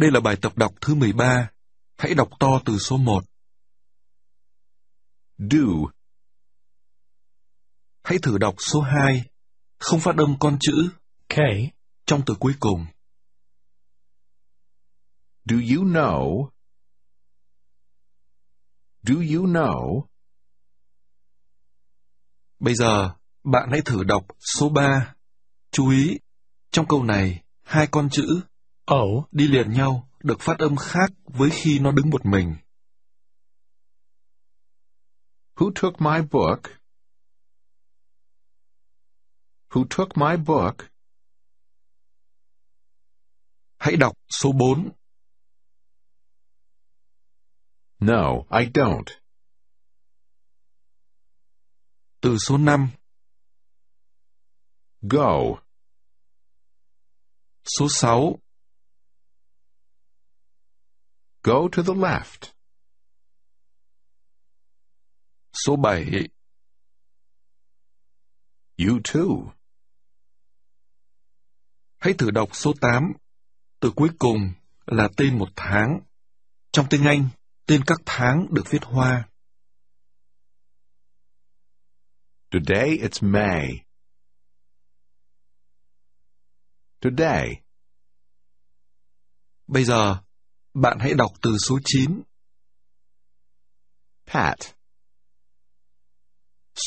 Đây là bài tập đọc thứ 13. Hãy đọc to từ số 1. Do. Hãy thử đọc số 2, không phát âm con chữ K trong từ cuối cùng. Do you know? Do you know? Bây giờ, bạn hãy thử đọc số 3. Chú ý, trong câu này, hai con chữ ẩu đi liền nhau, được phát âm khác với khi nó đứng một mình. Who took my book? Who took my book? Hãy đọc số 4. No, I don't. Từ số 5. Go. Số 6. Go to the left. Số 7 You too. Hãy thử đọc số 8. Từ cuối cùng là tên một tháng. Trong tiếng Anh, tên các tháng được viết hoa. Today it's May. Today. Bây giờ bạn hãy đọc từ số 9. Pat.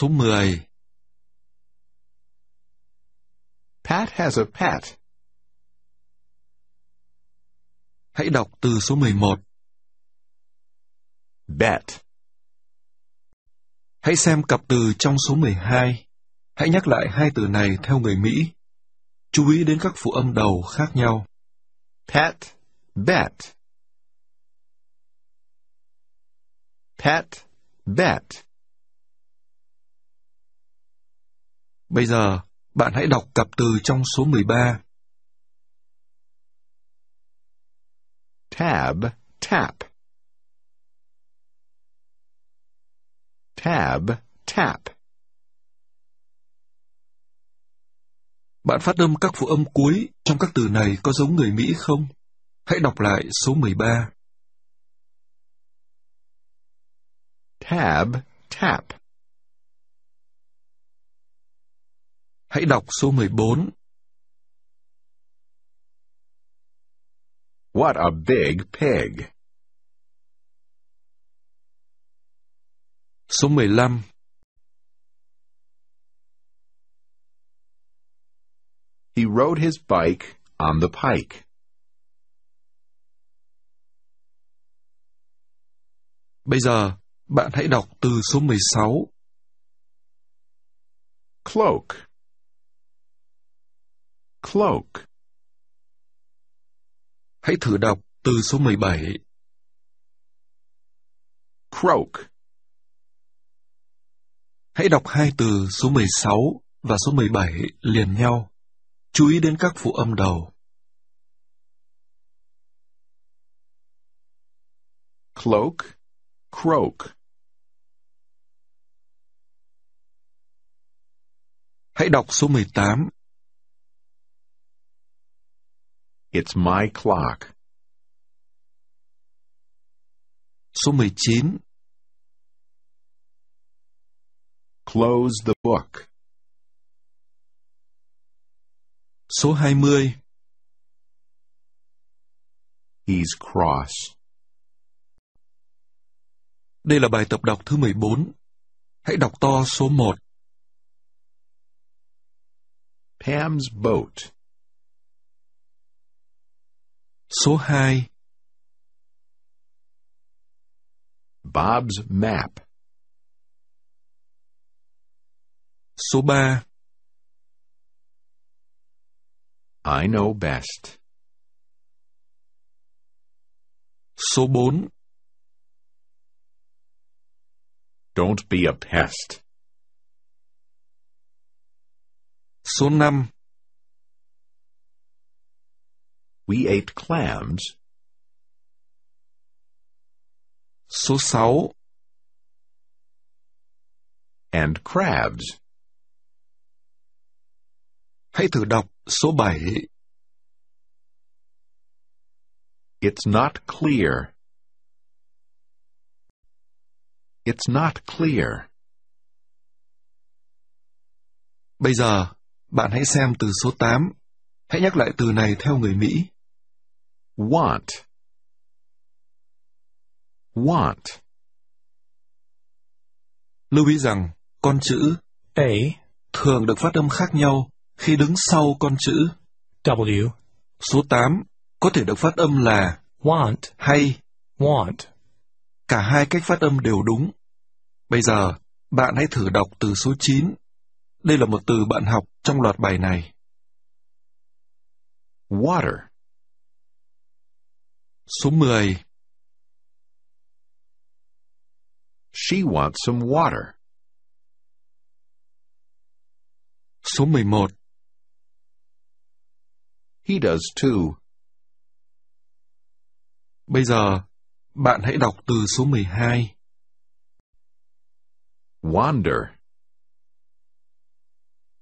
Số 10. Pat has a pet. Hãy đọc từ số 11. Bet. Hãy xem cặp từ trong số 12. Hãy nhắc lại hai từ này theo người Mỹ. Chú ý đến các phụ âm đầu khác nhau. Pet, bet. Pet, bet. Bây giờ, bạn hãy đọc cặp từ trong số 13. Tab, tap. Tab, tap. Bạn phát âm các phụ âm cuối trong các từ này có giống người Mỹ không? Hãy đọc lại số 13. Tab, tap. Hãy đọc số 14. What a big pig. Số 15. He rode his bike on the pike. Bây giờ, bạn hãy đọc từ số 16. Cloak Cloak Hãy thử đọc từ số 17. Croak Hãy đọc hai từ số 16 và số 17 liền nhau. Chú ý đến các phụ âm đầu. Cloak Croak Hãy đọc số 18. It's my clock. Số 19. Close the book. Số 20. He's cross. Đây là bài tập đọc thứ 14. Hãy đọc to số 1. Pam's boat. Số 2 Bob's map. Số ba. I know best. Số bon Don't be a pest. Số 5 We ate clams. Số 6 And crabs. Hãy thử đọc số 7. It's not clear. It's not clear. Bây giờ, bạn hãy xem từ số 8. Hãy nhắc lại từ này theo người Mỹ. Want. Want. Lưu ý rằng, con chữ A thường được phát âm khác nhau khi đứng sau con chữ W. Số 8 có thể được phát âm là want hay want. Cả hai cách phát âm đều đúng. Bây giờ, bạn hãy thử đọc từ số 9 đây là một từ bạn học trong loạt bài này. Water Số 10 She wants some water. Số 11 He does too. Bây giờ, bạn hãy đọc từ số 12. Wander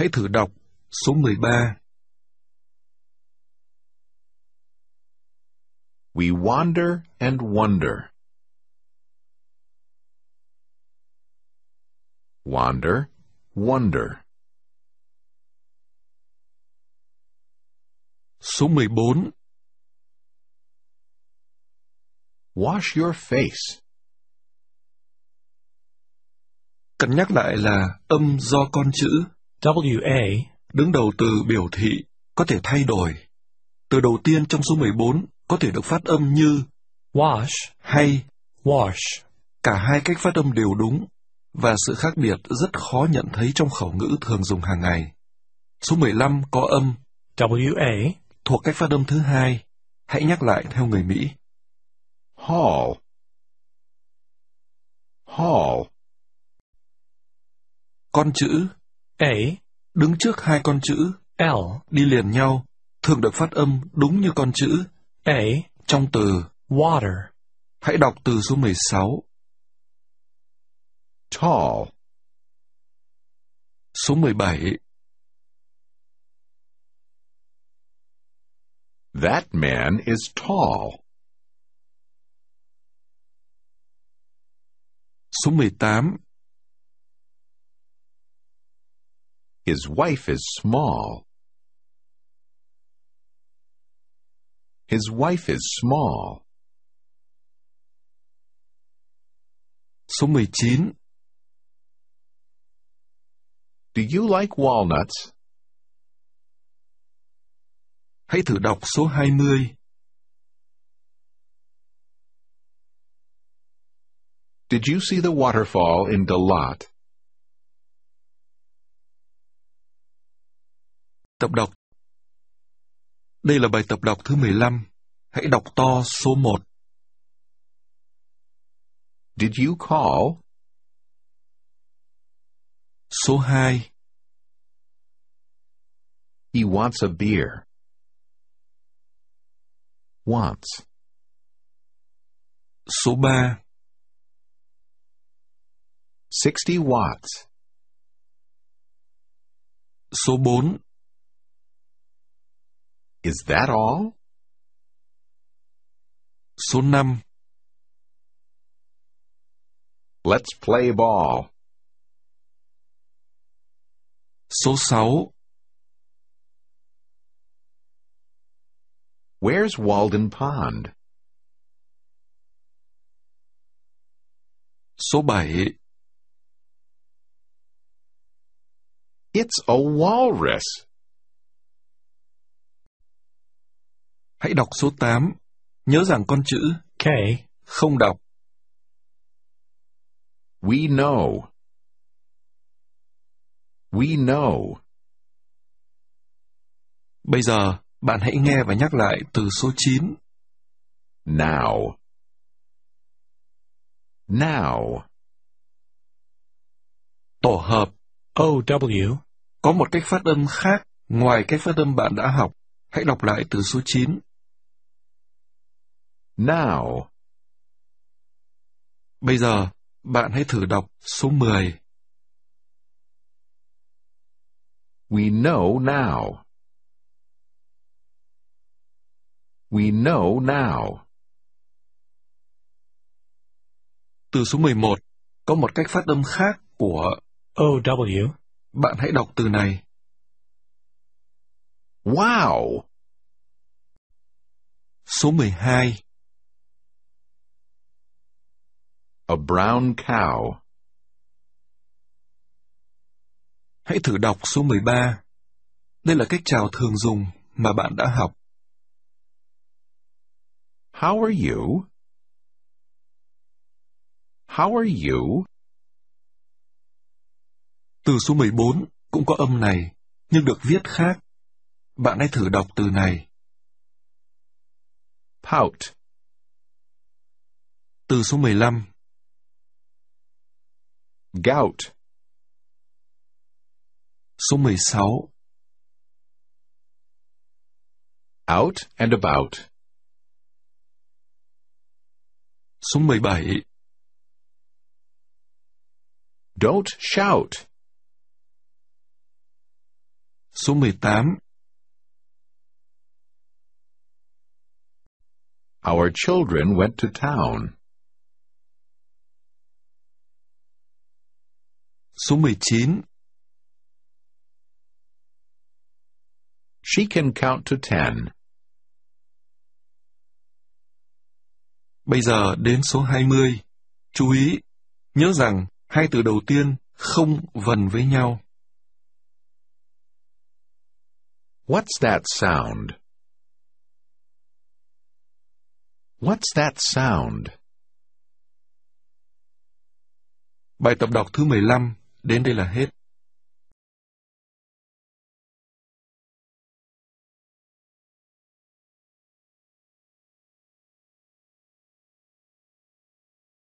Hãy thử đọc số 13. We wander and wonder. Wander, wonder. Số 14. Wash your face. Cần nhắc lại là âm do con chữ WA đứng đầu từ biểu thị có thể thay đổi. Từ đầu tiên trong số 14 có thể được phát âm như wash hay wash. Cả hai cách phát âm đều đúng và sự khác biệt rất khó nhận thấy trong khẩu ngữ thường dùng hàng ngày. Số 15 có âm WA thuộc cách phát âm thứ hai. Hãy nhắc lại theo người Mỹ. Hall. Hall. Con chữ A đứng trước hai con chữ L đi liền nhau, thường được phát âm đúng như con chữ A trong từ water. Hãy đọc từ số 16. Tall. Số 17. That man is tall. Số 18. His wife is small. His wife is small. Số 19 Do you like walnuts? Hãy thử đọc số 20. Did you see the waterfall in Dalat? Tập đọc Đây là bài tập đọc thứ 15. Hãy đọc to số 1. Did you call? Số 2. He wants a beer. Wants. Số 3. 60 watts. Số 4. Is that all? Số 5 Let's play ball. Số 6 Where's Walden Pond? Số 7 It's a walrus. Hãy đọc số 8. Nhớ rằng con chữ K không đọc. We know. We know. Bây giờ, bạn hãy nghe và nhắc lại từ số 9. Now. Now. Tổ hợp OW có một cách phát âm khác ngoài cách phát âm bạn đã học. Hãy đọc lại từ số 9. Now. Bây giờ, bạn hãy thử đọc số 10. We know now. We know now. Từ số 11 có một cách phát âm khác của OW. Bạn hãy đọc từ này. Wow! Số 12 A brown cow. Hãy thử đọc số 13. Đây là cách chào thường dùng mà bạn đã học. How are you? How are you? Từ số 14 cũng có âm này, nhưng được viết khác. Bạn hãy thử đọc từ này. Pout. Từ số 15 gout. Số 16 Out and about. Số bay. Don't shout. Số tam. Our children went to town. Số 19 She can count to ten. Bây giờ đến số 20. Chú ý, nhớ rằng hai từ đầu tiên không vần với nhau. What's that sound? What's that sound? Bài tập đọc thứ 15 Đến đây là hết.